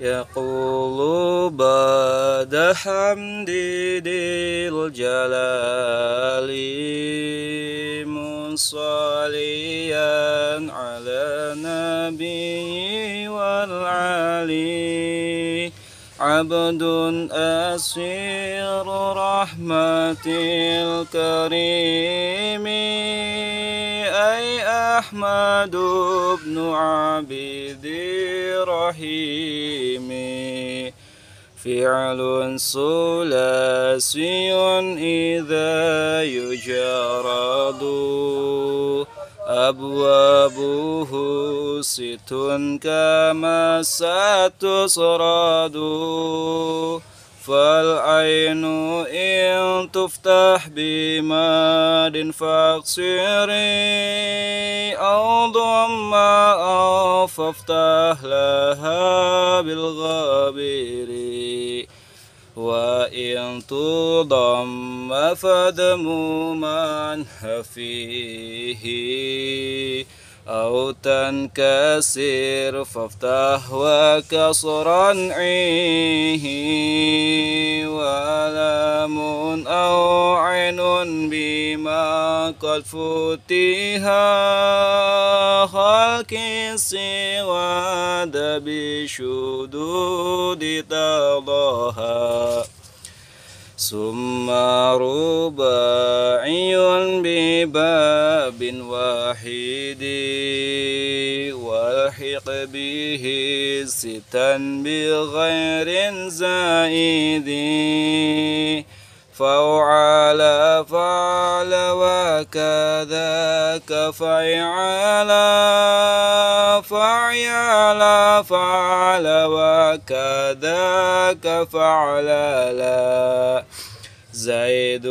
يقول بعد حمد ذي الجلال مصليا على نبي والعلي عبد أسير رحمة الكريم أحمد بن عبد رحيم فعل ثلاثي إذا يجرد أبوابه ست كما ستصرد فالعين إن تفتح بماد فاقصري أو ضم أو فافتح لها بالغبير وإن تضم فدم من فيه أو تنكسر فافتح وكسرا عيه ولم أو عين بما قد فتها خلق سواد بشدود تضاها ثم رباعي بباب واحد والحق به ستا بغير زائد فوعل فعل وكذاك فعل فعل فعل, فعل كذاك فعل لا زيد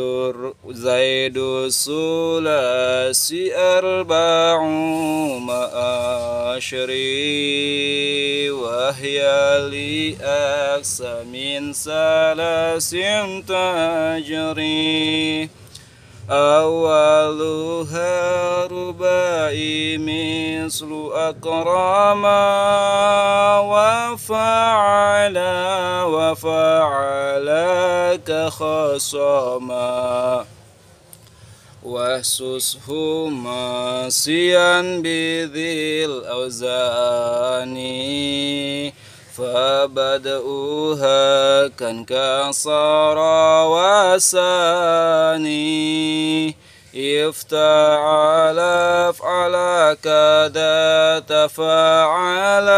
زيد الثلاثي أربع مآشري وهي لي من ثلاث تجري أولها ربائي مثل أكرما وفعلا وفعلك خصما واحسسهما سيا بذي الأوزان فبدؤها كان كسر وساني افتعل على افعل كذا تفعل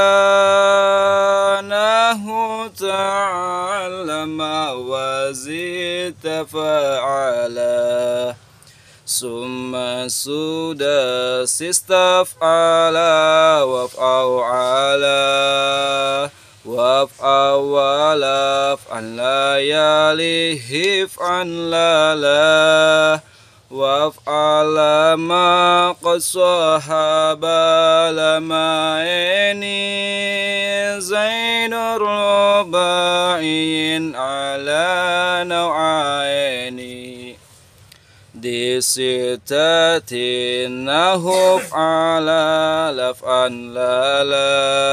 انه تعلم وزيد تفعل ثم سدس استفعل وافعل على ولا فعن لا يليه فعن لا لا وافعل ما قد صحب لما عيني زين الرباعي على نوعيني دي ستة نهب على لفعا لا لا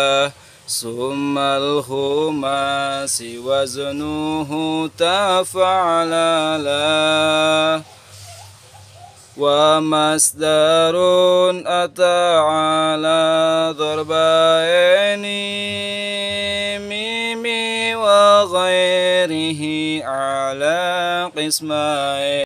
ثم الخماس وزنه تفعللا ومصدر أتى على ضربين ميم وغيره على قسمين